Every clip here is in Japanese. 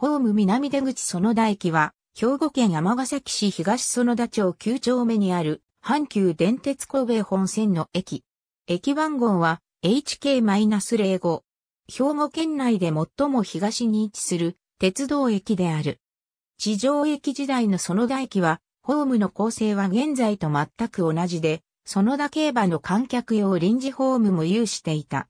ホーム南出口園田駅は、兵庫県尼崎市東園田町9丁目にある、阪急電鉄神戸本線の駅。駅番号は HK-05。兵庫県内で最も東に位置する鉄道駅である。地上駅時代の園田駅は、ホームの構成は現在と全く同じで、園田競馬の観客用臨時ホームも有していた。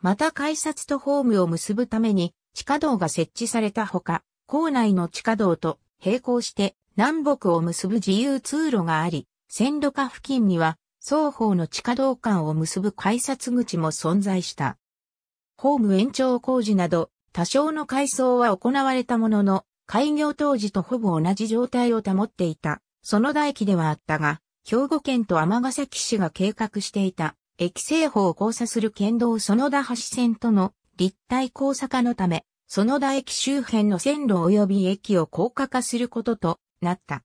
また改札とホームを結ぶために、地下道が設置されたほか、校内の地下道と並行して南北を結ぶ自由通路があり、線路下付近には双方の地下道間を結ぶ改札口も存在した。ホーム延長工事など多少の改装は行われたものの、開業当時とほぼ同じ状態を保っていた。その大気ではあったが、兵庫県と尼崎市が計画していた、駅西方を交差する県道その田橋線との立体交差化のため、その田駅周辺の線路及び駅を高架化することとなった。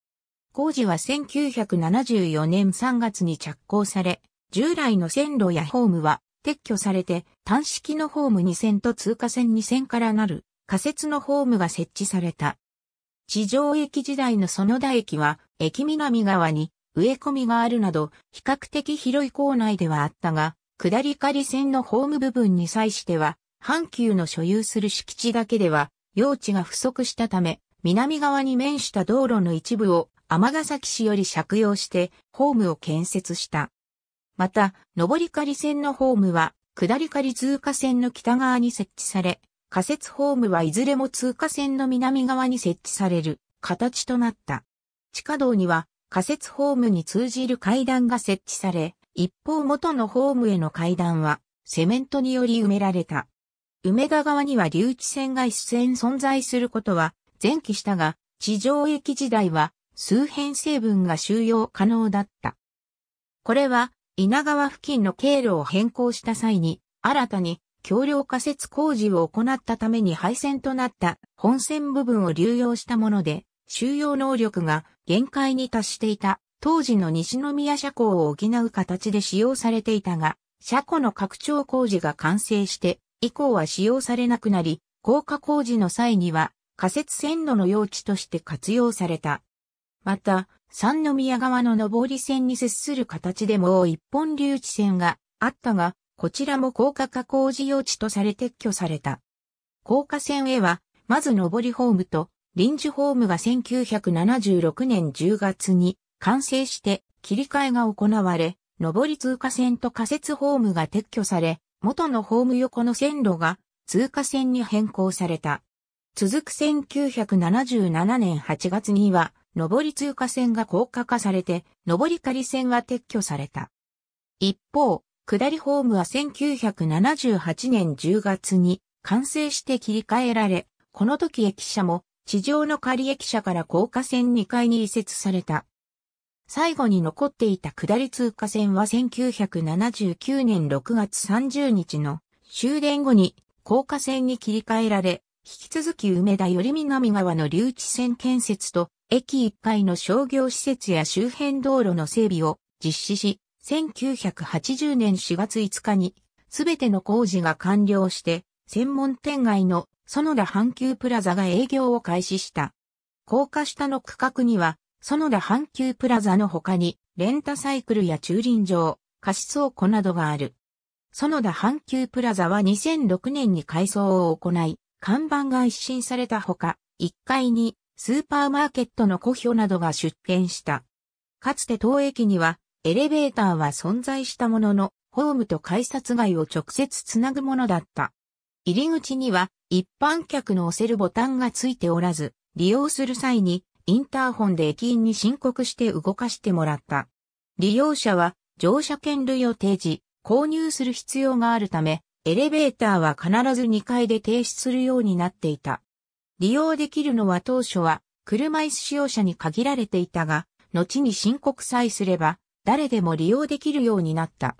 工事は1974年3月に着工され、従来の線路やホームは撤去されて、単式のホーム2線と通過線2線からなる仮設のホームが設置された。地上駅時代の園田駅は、駅南側に植え込みがあるなど、比較的広い構内ではあったが、下り仮線のホーム部分に際しては、阪急の所有する敷地だけでは、用地が不足したため、南側に面した道路の一部を尼崎市より借用してホームを建設した。また、上り仮線のホームは、下り仮通過線の北側に設置され、仮設ホームはいずれも通過線の南側に設置される形となった。地下道には仮設ホームに通じる階段が設置され、一方元のホームへの階段はセメントにより埋められた。梅田側には留置線が一線存在することは前期したが、地上駅時代は数編成分が収容可能だった。これは稲川付近の経路を変更した際に、新たに橋梁仮設工事を行ったために廃線となった本線部分を流用したもので、収容能力が限界に達していた当時の西宮車庫を補う形で使用されていたが、車庫の拡張工事が完成して以降は使用されなくなり、高架工事の際には仮設線路の用地として活用された。また、三宮側の上り線に接する形でもう一本留置線があったが、こちらも高架化工事用地とされ撤去された。高架線へは、まず上りホームと臨時ホームが1976年10月に完成して切り替えが行われ、上り通過線と仮設ホームが撤去され、元のホーム横の線路が通過線に変更された。続く1977年8月には、上り通過線が高架化されて、上り仮線は撤去された。一方、下りホームは1978年10月に完成して切り替えられ、この時駅舎も地上の仮駅舎から高架線2階に移設された。最後に残っていた下り通過線は1979年6月30日の終電後に高架線に切り替えられ、引き続き梅田より南側の留置線建設と駅1階の商業施設や周辺道路の整備を実施し、1980年4月5日にすべての工事が完了して、専門店街の園田阪急プラザが営業を開始した。高架下の区画には園田阪急プラザの他に、レンタサイクルや駐輪場、貸し倉庫などがある。園田阪急プラザは2006年に改装を行い、看板が一新されたほか、1階にスーパーマーケットの古表などが出店した。かつて当駅にはエレベーターは存在したものの、ホームと改札外を直接つなぐものだった。入り口には一般客の押せるボタンがついておらず、利用する際にインターホンで駅員に申告して動かしてもらった。利用者は乗車券類を提示、購入する必要があるため、エレベーターは必ず2階で停止するようになっていた。利用できるのは当初は車椅子使用者に限られていたが、後に申告さえすれば誰でも利用できるようになった。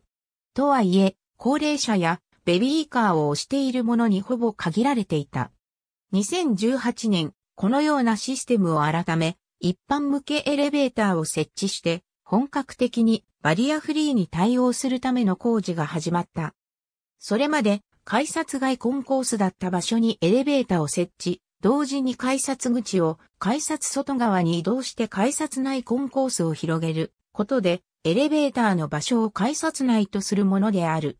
とはいえ、高齢者やベビーカーを押している者にほぼ限られていた。2018年、このようなシステムを改め、一般向けエレベーターを設置して、本格的にバリアフリーに対応するための工事が始まった。それまで、改札外コンコースだった場所にエレベーターを設置、同時に改札口を改札外側に移動して改札内コンコースを広げることで、エレベーターの場所を改札内とするものである。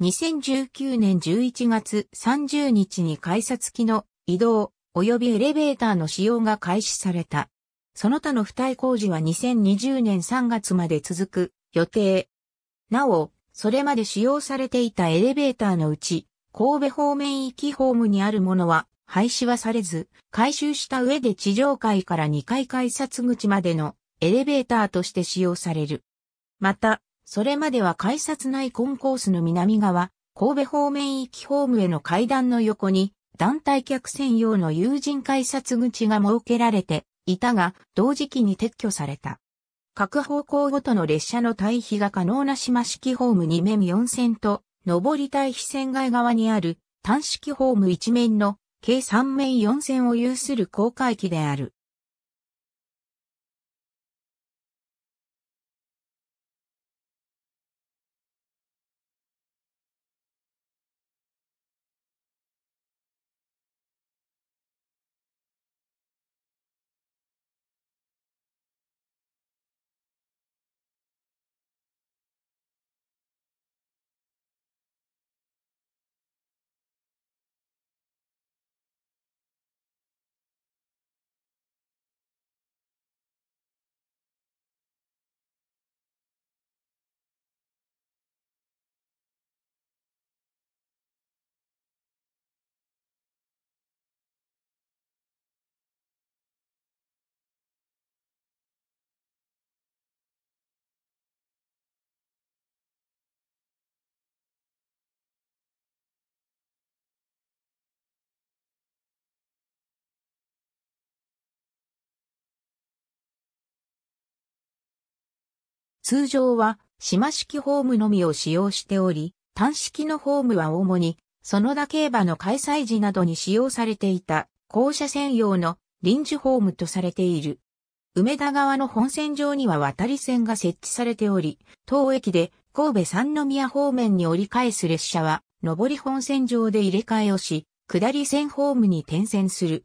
2019年11月30日に改札機の移動、及びエレベーターの使用が開始された。その他の付帯工事は2020年3月まで続く予定。なお、それまで使用されていたエレベーターのうち、神戸方面行きホームにあるものは廃止はされず、回収した上で地上階から2階改札口までのエレベーターとして使用される。また、それまでは改札内コンコースの南側、神戸方面行きホームへの階段の横に団体客専用の有人改札口が設けられていたが、同時期に撤去された。各方向ごとの列車の退避が可能な島式ホーム2面4線と、上り退避線外側にある単式ホーム1面の計3面4線を有する公開機である。通常は島式ホームのみを使用しており、単式のホームは主に、園田競馬の開催時などに使用されていた、校舎専用の臨時ホームとされている。梅田側の本線上には渡り線が設置されており、当駅で神戸三宮方面に折り返す列車は、上り本線上で入れ替えをし、下り線ホームに転線する。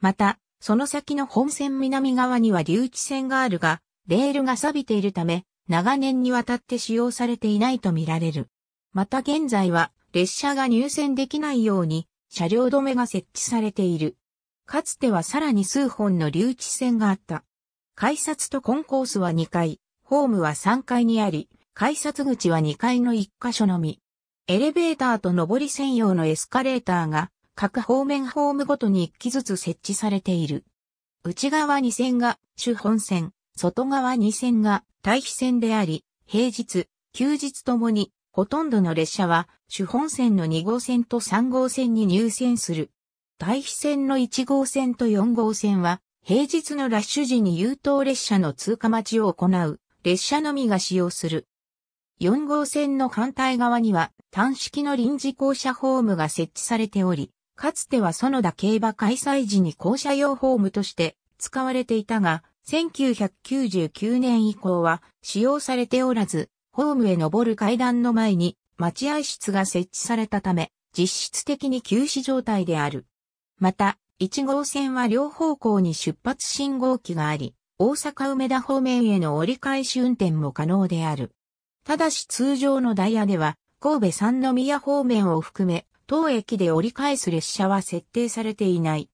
また、その先の本線南側には留置線があるが、レールが錆びているため、長年にわたって使用されていないとみられる。また現在は列車が入線できないように車両止めが設置されている。かつてはさらに数本の留置線があった。改札とコンコースは2階、ホームは3階にあり、改札口は2階の1箇所のみ。エレベーターと上り専用のエスカレーターが各方面ホームごとに1機ずつ設置されている。内側2線が主本線、外側2線が対比線であり、平日、休日ともに、ほとんどの列車は、主本線の2号線と3号線に入線する。対比線の1号線と4号線は、平日のラッシュ時に優等列車の通過待ちを行う、列車のみが使用する。4号線の反対側には、単式の臨時降車ホームが設置されており、かつては園田競馬開催時に降車用ホームとして使われていたが、1999年以降は使用されておらず、ホームへ登る階段の前に待合室が設置されたため、実質的に休止状態である。また、1号線は両方向に出発信号機があり、大阪梅田方面への折り返し運転も可能である。ただし通常のダイヤでは、神戸三宮方面を含め、当駅で折り返す列車は設定されていない。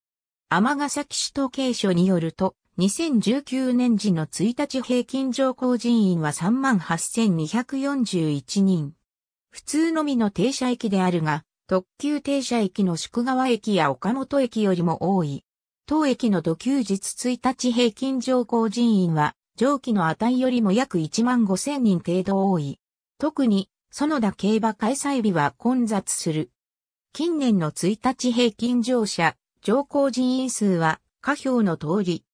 天ヶ崎市統計所によると、2019年時の1日平均乗降人員は38,241人。普通のみの停車駅であるが、特急停車駅の宿川駅や岡本駅よりも多い。当駅の土休日1日平均乗降人員は、上記の値よりも約1万5千人程度多い。特に、園田競馬開催日は混雑する。近年の1日平均乗車、乗降人員数は、下表の通り、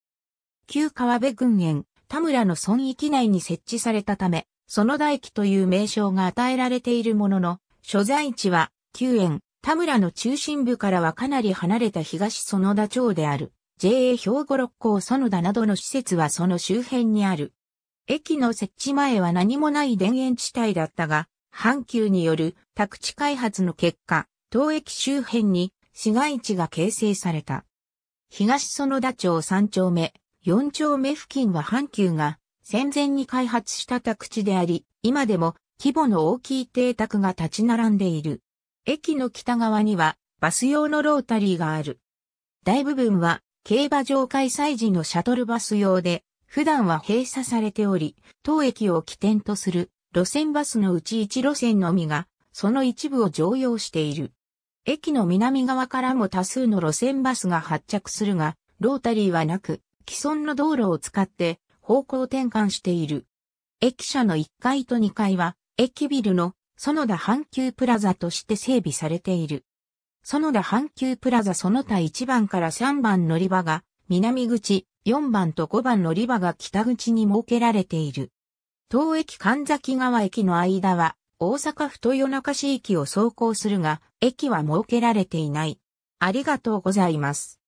旧川辺群園、田村の村域内に設置されたため、園田駅という名称が与えられているものの、所在地は、旧園、田村の中心部からはかなり離れた東園田町である。JA 兵庫六甲園田などの施設はその周辺にある。駅の設置前は何もない田園地帯だったが、阪急による宅地開発の結果、当駅周辺に市街地が形成された。東園田町三丁目、4丁目付近は阪急が戦前に開発した宅地であり、今でも規模の大きい邸宅が立ち並んでいる。駅の北側にはバス用のロータリーがある。大部分は競馬場開催時のシャトルバス用で、普段は閉鎖されており、当駅を起点とする路線バスのうち1路線のみが、その一部を常用している。駅の南側からも多数の路線バスが発着するが、ロータリーはなく、既存の道路を使って方向転換している。駅舎の1階と2階は、駅ビルの園田阪急プラザとして整備されている。園田阪急プラザその他1番から3番乗り場が南口、4番と5番乗り場が北口に設けられている。当駅神崎川駅の間は大阪府豊中市駅を走行するが、駅は設けられていない。ありがとうございます。